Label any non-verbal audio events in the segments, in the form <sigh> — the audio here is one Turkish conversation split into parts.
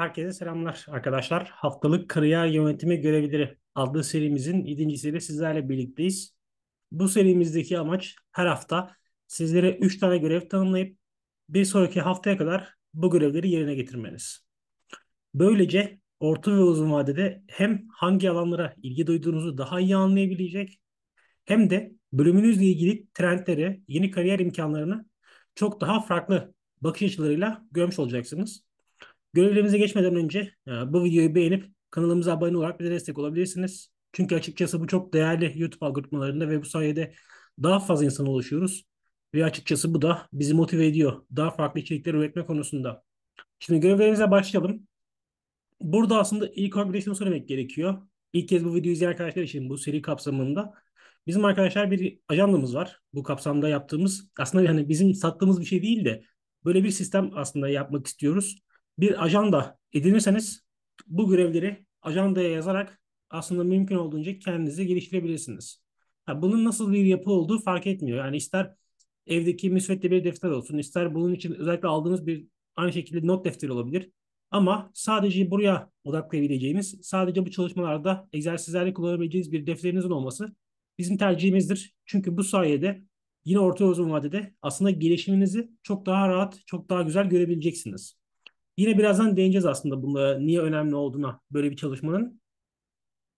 Herkese selamlar arkadaşlar. Haftalık Kariyer Yönetimi Görevleri adlı serimizin ikincisiyle sizlerle birlikteyiz. Bu serimizdeki amaç her hafta sizlere 3 tane görev tanımlayıp bir sonraki haftaya kadar bu görevleri yerine getirmeniz. Böylece orta ve uzun vadede hem hangi alanlara ilgi duyduğunuzu daha iyi anlayabilecek hem de bölümünüzle ilgili trendleri, yeni kariyer imkanlarını çok daha farklı bakış açılarıyla görmüş olacaksınız. Görevlerimize geçmeden önce e, bu videoyu beğenip kanalımıza abone olarak bize destek olabilirsiniz. Çünkü açıkçası bu çok değerli YouTube algoritmalarında ve bu sayede daha fazla insan oluşuyoruz Ve açıkçası bu da bizi motive ediyor daha farklı içerikler üretme konusunda. Şimdi görevlerimize başlayalım. Burada aslında ilk olarak bir söylemek gerekiyor. İlk kez bu videoyu izleyen arkadaşlar için bu seri kapsamında bizim arkadaşlar bir ajandamız var. Bu kapsamda yaptığımız aslında yani bizim sattığımız bir şey değil de böyle bir sistem aslında yapmak istiyoruz bir ajanda edinirseniz bu görevleri ajandaya yazarak aslında mümkün olduğunca kendinizi geliştirebilirsiniz. Ha, bunun nasıl bir yapı olduğu fark etmiyor. Yani ister evdeki müsvedde bir defter olsun, ister bunun için özellikle aldığınız bir aynı şekilde not defteri olabilir. Ama sadece buraya odaklayabileceğimiz, sadece bu çalışmalarda egzersizlerle kullanabileceğiniz bir defterinizin olması bizim tercihimizdir. Çünkü bu sayede yine orta uzun vadede aslında gelişiminizi çok daha rahat, çok daha güzel görebileceksiniz. Yine birazdan değineceğiz aslında bunlara niye önemli olduğuna böyle bir çalışmanın.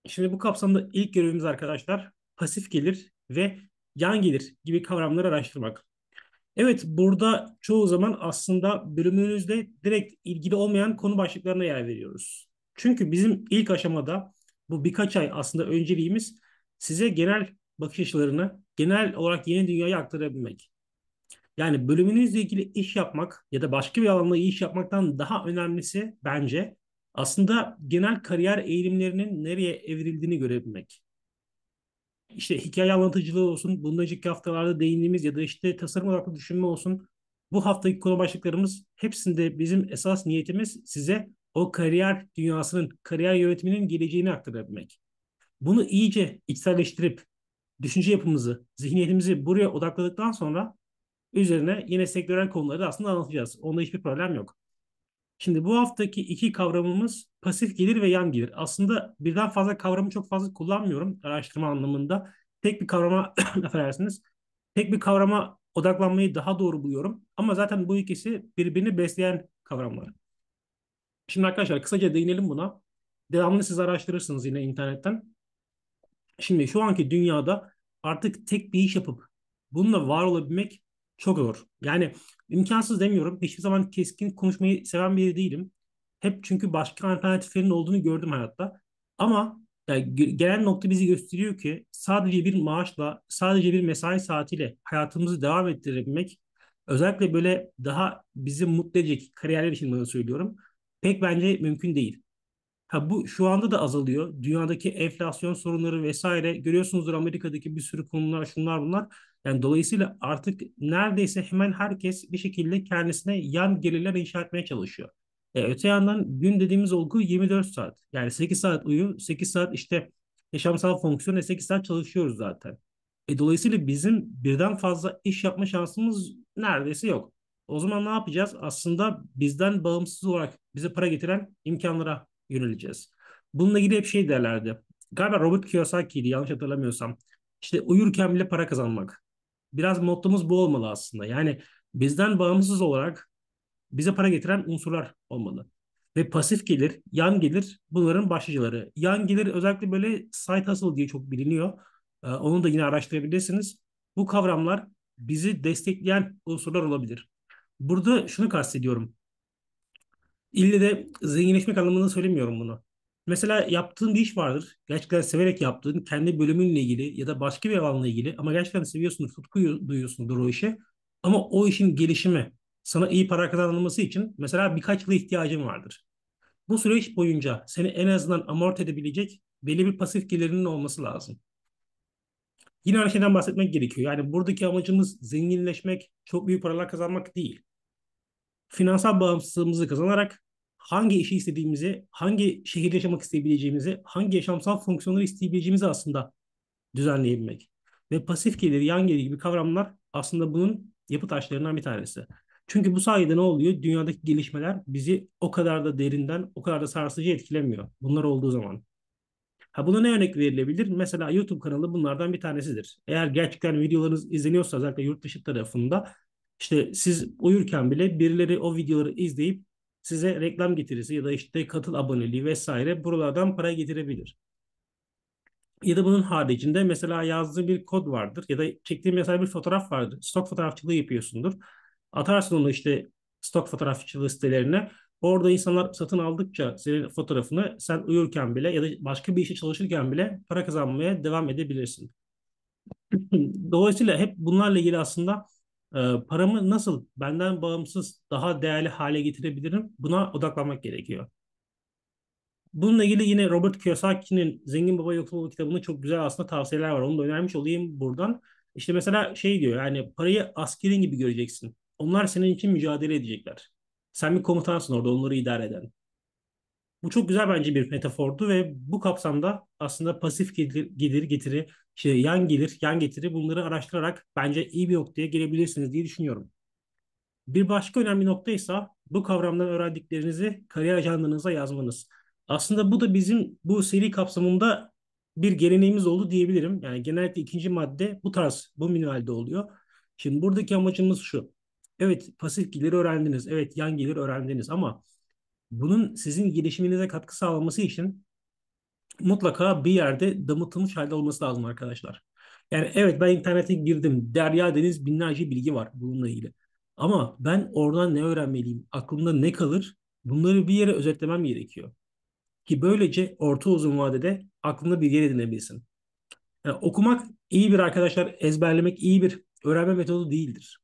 Şimdi bu kapsamda ilk görevimiz arkadaşlar pasif gelir ve yan gelir gibi kavramları araştırmak. Evet burada çoğu zaman aslında bölümümüzde direkt ilgili olmayan konu başlıklarına yer veriyoruz. Çünkü bizim ilk aşamada bu birkaç ay aslında önceliğimiz size genel bakış açılarını genel olarak yeni dünyaya aktarabilmek. Yani bölümünüzle ilgili iş yapmak ya da başka bir alanda iş yapmaktan daha önemlisi bence aslında genel kariyer eğilimlerinin nereye evrildiğini görebilmek. İşte hikaye anlatıcılığı olsun, bundan önceki haftalarda değindiğimiz ya da işte tasarım odaklı düşünme olsun. Bu haftaki konu başlıklarımız hepsinde bizim esas niyetimiz size o kariyer dünyasının, kariyer yönetiminin geleceğini aktarabilmek. Bunu iyice içselleştirip düşünce yapımızı, zihniyetimizi buraya odakladıktan sonra üzerine yine sektörel konuları aslında anlatacağız. Onda hiçbir problem yok. Şimdi bu haftaki iki kavramımız pasif gelir ve yan gelir. Aslında birden fazla kavramı çok fazla kullanmıyorum araştırma anlamında. Tek bir kavrama <coughs> affedersiniz. Tek bir kavrama odaklanmayı daha doğru buluyorum. Ama zaten bu ikisi birbirini besleyen kavramlar. Şimdi arkadaşlar kısaca değinelim buna. Devamlı siz araştırırsınız yine internetten. Şimdi şu anki dünyada artık tek bir iş yapıp bununla var olabilmek çok zor. Yani imkansız demiyorum. Hiçbir zaman keskin konuşmayı seven biri değilim. Hep çünkü başka alternatiflerin olduğunu gördüm hayatta. Ama yani gelen nokta bizi gösteriyor ki sadece bir maaşla, sadece bir mesai saatiyle hayatımızı devam ettirebilmek özellikle böyle daha bizi mutlu edecek kariyerler için bunu söylüyorum. Pek bence mümkün değil. Ha bu şu anda da azalıyor. Dünyadaki enflasyon sorunları vesaire görüyorsunuzdur Amerika'daki bir sürü konular şunlar bunlar. Yani dolayısıyla artık neredeyse hemen herkes bir şekilde kendisine yan gelirler inşa etmeye çalışıyor. E, öte yandan gün dediğimiz olgu 24 saat. Yani 8 saat uyu, 8 saat işte yaşamsal fonksiyon ve 8 saat çalışıyoruz zaten. E, dolayısıyla bizim birden fazla iş yapma şansımız neredeyse yok. O zaman ne yapacağız? Aslında bizden bağımsız olarak bize para getiren imkanlara yöneleceğiz. Bununla ilgili hep şey derlerdi. Galiba Robert Kiyosaki'ydi yanlış hatırlamıyorsam. İşte uyurken bile para kazanmak. Biraz mottomuz bu olmalı aslında. Yani bizden bağımsız olarak bize para getiren unsurlar olmalı. Ve pasif gelir, yan gelir bunların başlıcaları. Yan gelir özellikle böyle side hustle diye çok biliniyor. Ee, onu da yine araştırabilirsiniz. Bu kavramlar bizi destekleyen unsurlar olabilir. Burada şunu kastediyorum. İlle de zenginleşmek anlamında söylemiyorum bunu. Mesela yaptığın bir iş vardır. Gerçekten severek yaptığın, kendi bölümünle ilgili ya da başka bir alanla ilgili ama gerçekten seviyorsunuz, tutku duyuyorsundur o işe. Ama o işin gelişimi, sana iyi para kazanılması için mesela birkaç yıla ihtiyacın vardır. Bu süreç boyunca seni en azından amort edebilecek belli bir pasif gelirinin olması lazım. Yine aynı şeyden bahsetmek gerekiyor. Yani buradaki amacımız zenginleşmek, çok büyük paralar kazanmak değil finansal bağımsızlığımızı kazanarak hangi işi istediğimizi, hangi şehirde yaşamak isteyebileceğimizi, hangi yaşamsal fonksiyonları isteyebileceğimizi aslında düzenleyebilmek. Ve pasif gelir, yan gelir gibi kavramlar aslında bunun yapı taşlarından bir tanesi. Çünkü bu sayede ne oluyor? Dünyadaki gelişmeler bizi o kadar da derinden, o kadar da sarsıcı etkilemiyor. Bunlar olduğu zaman. Ha buna ne örnek verilebilir? Mesela YouTube kanalı bunlardan bir tanesidir. Eğer gerçekten videolarınız izleniyorsa özellikle yurt dışı tarafında işte siz uyurken bile birileri o videoları izleyip size reklam getirisi ya da işte katıl aboneliği vesaire buralardan para getirebilir. Ya da bunun haricinde mesela yazdığı bir kod vardır ya da çektiğim mesela bir fotoğraf vardır. Stok fotoğrafçılığı yapıyorsundur. Atarsın onu işte stok fotoğrafçılığı sitelerine. Orada insanlar satın aldıkça senin fotoğrafını sen uyurken bile ya da başka bir işe çalışırken bile para kazanmaya devam edebilirsin. <clears throat> Dolayısıyla hep bunlarla ilgili aslında ee, paramı nasıl benden bağımsız daha değerli hale getirebilirim? Buna odaklanmak gerekiyor. Bununla ilgili yine Robert Kiyosaki'nin Zengin Baba Yoksul Baba kitabında çok güzel aslında tavsiyeler var. Onu da önermiş olayım buradan. İşte mesela şey diyor yani parayı askerin gibi göreceksin. Onlar senin için mücadele edecekler. Sen bir komutansın orada onları idare eden. Bu çok güzel bence bir metafordu ve bu kapsamda aslında pasif gelir, gelir getiri, işte yan gelir, yan getiri bunları araştırarak bence iyi bir noktaya gelebilirsiniz diye düşünüyorum. Bir başka önemli nokta ise bu kavramdan öğrendiklerinizi kariyer ajandanıza yazmanız. Aslında bu da bizim bu seri kapsamında bir geleneğimiz oldu diyebilirim. Yani genellikle ikinci madde bu tarz, bu minvalde oluyor. Şimdi buradaki amacımız şu. Evet pasif gelir öğrendiniz, evet yan gelir öğrendiniz ama bunun sizin gelişiminize katkı sağlaması için mutlaka bir yerde damıtılmış halde olması lazım arkadaşlar. Yani evet ben internete girdim. Derya deniz binlerce bilgi var bununla ilgili. Ama ben oradan ne öğrenmeliyim? Aklımda ne kalır? Bunları bir yere özetlemem gerekiyor. Ki böylece orta uzun vadede aklında bir yer edinebilsin. Yani okumak iyi bir arkadaşlar, ezberlemek iyi bir öğrenme metodu değildir.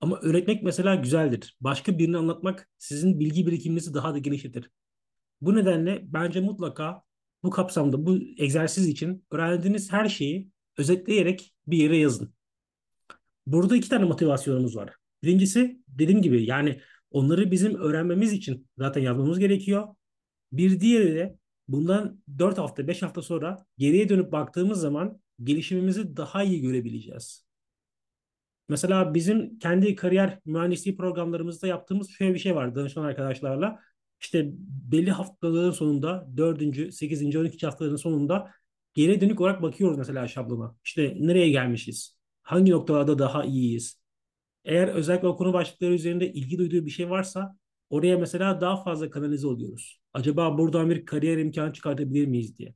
Ama öğretmek mesela güzeldir. Başka birini anlatmak sizin bilgi birikiminizi daha da genişletir. Bu nedenle bence mutlaka bu kapsamda bu egzersiz için öğrendiğiniz her şeyi özetleyerek bir yere yazın. Burada iki tane motivasyonumuz var. Birincisi dediğim gibi yani onları bizim öğrenmemiz için zaten yazmamız gerekiyor. Bir diğeri de bundan 4 hafta 5 hafta sonra geriye dönüp baktığımız zaman gelişimimizi daha iyi görebileceğiz. Mesela bizim kendi kariyer mühendisliği programlarımızda yaptığımız şöyle bir şey var danışan arkadaşlarla. İşte belli haftaların sonunda 4. 8. 12. haftaların sonunda geri dönük olarak bakıyoruz mesela şablona. İşte nereye gelmişiz? Hangi noktalarda daha iyiyiz? Eğer özellikle o konu başlıkları üzerinde ilgi duyduğu bir şey varsa oraya mesela daha fazla kanalize oluyoruz. Acaba buradan bir kariyer imkanı çıkartabilir miyiz diye.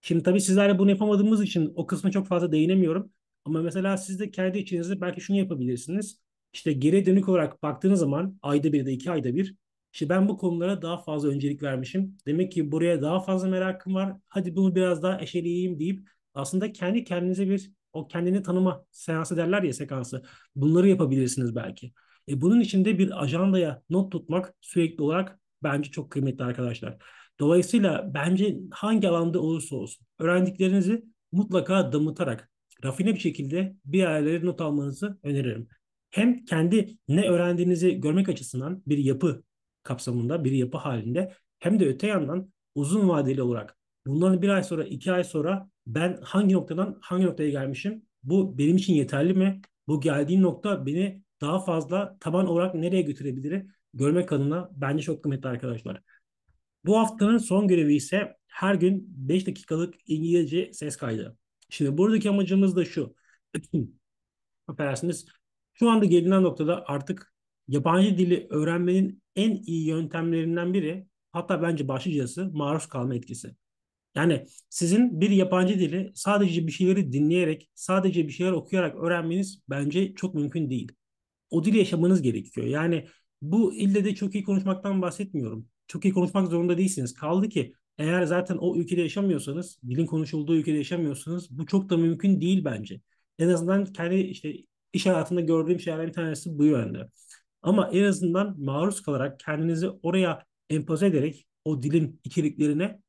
Şimdi tabii sizlerle bunu yapamadığımız için o kısmı çok fazla değinemiyorum. Ama mesela siz de kendi içinizde belki şunu yapabilirsiniz. İşte geriye dönük olarak baktığınız zaman ayda bir de iki ayda bir işte ben bu konulara daha fazla öncelik vermişim. Demek ki buraya daha fazla merakım var. Hadi bunu biraz daha eşeleyeyim deyip aslında kendi kendinize bir o kendini tanıma seansı derler ya sekansı. Bunları yapabilirsiniz belki. E bunun için de bir ajandaya not tutmak sürekli olarak bence çok kıymetli arkadaşlar. Dolayısıyla bence hangi alanda olursa olsun öğrendiklerinizi mutlaka damıtarak rafine bir şekilde bir yerlere not almanızı öneririm. Hem kendi ne öğrendiğinizi görmek açısından bir yapı kapsamında, bir yapı halinde hem de öte yandan uzun vadeli olarak bundan bir ay sonra, iki ay sonra ben hangi noktadan hangi noktaya gelmişim? Bu benim için yeterli mi? Bu geldiğim nokta beni daha fazla taban olarak nereye götürebilir? Görmek adına bence çok kıymetli arkadaşlar. Bu haftanın son görevi ise her gün 5 dakikalık İngilizce ses kaydı. Şimdi buradaki amacımız da şu. <clears throat> Affedersiniz. Şu anda gelinen noktada artık yabancı dili öğrenmenin en iyi yöntemlerinden biri hatta bence başlıcası maruz kalma etkisi. Yani sizin bir yabancı dili sadece bir şeyleri dinleyerek, sadece bir şeyler okuyarak öğrenmeniz bence çok mümkün değil. O dili yaşamanız gerekiyor. Yani bu ille de çok iyi konuşmaktan bahsetmiyorum. Çok iyi konuşmak zorunda değilsiniz. Kaldı ki eğer zaten o ülkede yaşamıyorsanız, dilin konuşulduğu ülkede yaşamıyorsanız bu çok da mümkün değil bence. En azından kendi işte iş hayatında gördüğüm şeylerden bir tanesi bu yönde. Ama en azından maruz kalarak kendinizi oraya empoze ederek o dilin içeriklerine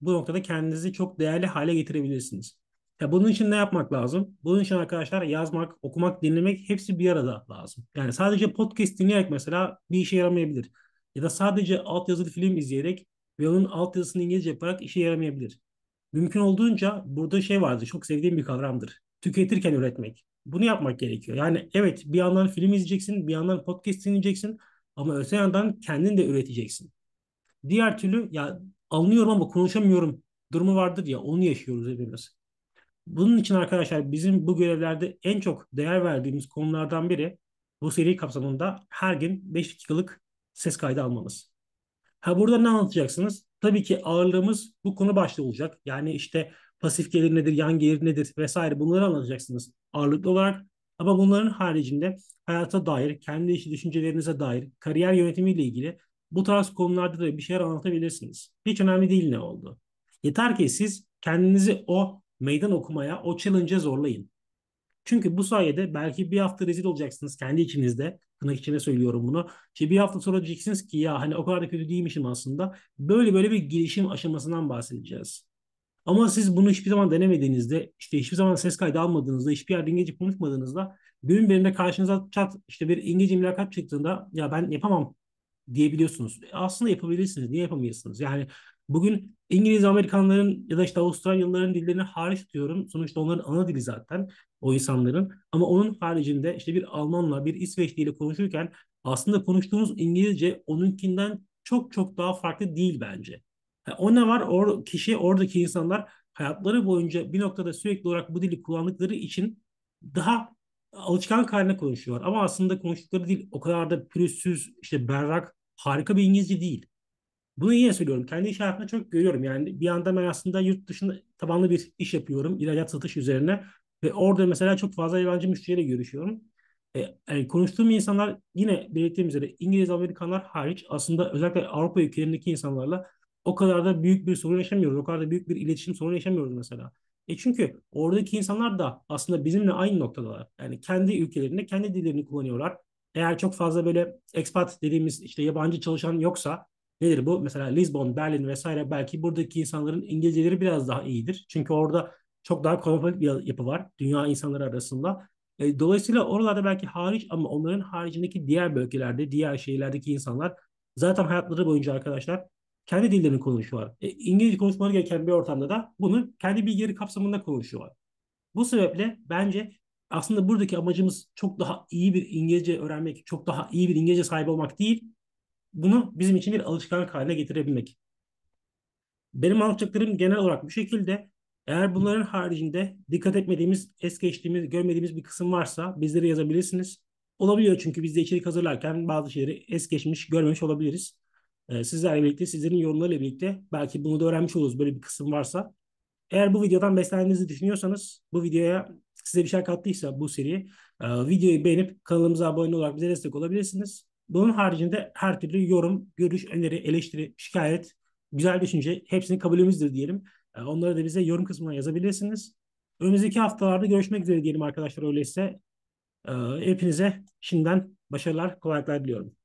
bu noktada kendinizi çok değerli hale getirebilirsiniz. Ya bunun için ne yapmak lazım? Bunun için arkadaşlar yazmak, okumak, dinlemek hepsi bir arada lazım. Yani sadece podcast dinleyerek mesela bir işe yaramayabilir. Ya da sadece altyazılı film izleyerek ve onun altyazısını İngilizce yaparak işe yaramayabilir. Mümkün olduğunca burada şey vardı. çok sevdiğim bir kavramdır. Tüketirken üretmek. Bunu yapmak gerekiyor. Yani evet bir yandan film izleyeceksin, bir yandan podcast dinleyeceksin ama öte yandan kendin de üreteceksin. Diğer türlü ya anlıyorum ama konuşamıyorum durumu vardır ya onu yaşıyoruz hepimiz. Bunun için arkadaşlar bizim bu görevlerde en çok değer verdiğimiz konulardan biri bu seri kapsamında her gün 5 dakikalık ses kaydı almamız. Ha burada ne anlatacaksınız? Tabii ki ağırlığımız bu konu başlığı olacak. Yani işte pasif gelir nedir, yan gelir nedir vesaire bunları anlatacaksınız ağırlıklı olarak. Ama bunların haricinde hayata dair, kendi işi düşüncelerinize dair, kariyer yönetimiyle ilgili bu tarz konularda da bir şeyler anlatabilirsiniz. Hiç önemli değil ne oldu. Yeter ki siz kendinizi o meydan okumaya, o challenge'e zorlayın. Çünkü bu sayede belki bir hafta rezil olacaksınız kendi içinizde tırnak içine söylüyorum bunu. İşte bir hafta sonra diyeceksiniz ki ya hani o kadar da kötü değilmişim aslında. Böyle böyle bir girişim aşamasından bahsedeceğiz. Ama siz bunu hiçbir zaman denemediğinizde, işte hiçbir zaman ses kaydı almadığınızda, hiçbir yerde İngilizce konuşmadığınızda gün birinde karşınıza çat işte bir İngilizce mülakat çıktığında ya ben yapamam diyebiliyorsunuz. E, aslında yapabilirsiniz. Niye yapamıyorsunuz? Yani Bugün İngiliz Amerikanların ya da işte Avustralyalıların dillerini hariç diyorum. Sonuçta onların ana dili zaten o insanların. Ama onun haricinde işte bir Almanla bir İsveçliyle konuşurken aslında konuştuğunuz İngilizce onunkinden çok çok daha farklı değil bence. Yani o ne var? Or kişi oradaki insanlar hayatları boyunca bir noktada sürekli olarak bu dili kullandıkları için daha alışkan haline konuşuyorlar. Ama aslında konuştukları dil o kadar da pürüzsüz, işte berrak, harika bir İngilizce değil. Bunu yine söylüyorum. Kendi iş hayatımda çok görüyorum. Yani bir anda ben aslında yurt dışında tabanlı bir iş yapıyorum. İhracat satış üzerine. Ve orada mesela çok fazla yabancı müşteriyle görüşüyorum. E, yani konuştuğum insanlar yine belirttiğim üzere İngiliz Amerikanlar hariç aslında özellikle Avrupa ülkelerindeki insanlarla o kadar da büyük bir sorun yaşamıyoruz. O kadar da büyük bir iletişim sorunu yaşamıyoruz mesela. E çünkü oradaki insanlar da aslında bizimle aynı noktadalar. Yani kendi ülkelerinde kendi dillerini kullanıyorlar. Eğer çok fazla böyle expat dediğimiz işte yabancı çalışan yoksa Nedir bu? Mesela Lisbon, Berlin vesaire belki buradaki insanların İngilizceleri biraz daha iyidir. Çünkü orada çok daha kalabalık bir yapı var dünya insanları arasında. E, dolayısıyla oralarda belki hariç ama onların haricindeki diğer bölgelerde, diğer şehirlerdeki insanlar zaten hayatları boyunca arkadaşlar kendi dillerini konuşuyorlar. E, İngilizce konuşmaları gereken bir ortamda da bunu kendi bilgileri kapsamında konuşuyorlar. Bu sebeple bence aslında buradaki amacımız çok daha iyi bir İngilizce öğrenmek, çok daha iyi bir İngilizce sahibi olmak değil bunu bizim için bir alışkanlık haline getirebilmek. Benim anlatacaklarım genel olarak bu şekilde. Eğer bunların haricinde dikkat etmediğimiz, es geçtiğimiz, görmediğimiz bir kısım varsa bizlere yazabilirsiniz. Olabiliyor çünkü biz de içerik hazırlarken bazı şeyleri es geçmiş, görmemiş olabiliriz. Ee, sizlerle birlikte, sizlerin yorumlarıyla birlikte belki bunu da öğrenmiş oluruz böyle bir kısım varsa. Eğer bu videodan beslendiğinizi düşünüyorsanız, bu videoya size bir şey kattıysa bu seri, e, videoyu beğenip kanalımıza abone olarak bize destek olabilirsiniz. Bunun haricinde her türlü yorum, görüş, öneri, eleştiri, şikayet, güzel düşünce hepsini kabulümüzdür diyelim. Ee, onları da bize yorum kısmına yazabilirsiniz. Önümüzdeki haftalarda görüşmek üzere diyelim arkadaşlar öyleyse. Ee, hepinize şimdiden başarılar, kolaylıklar diliyorum.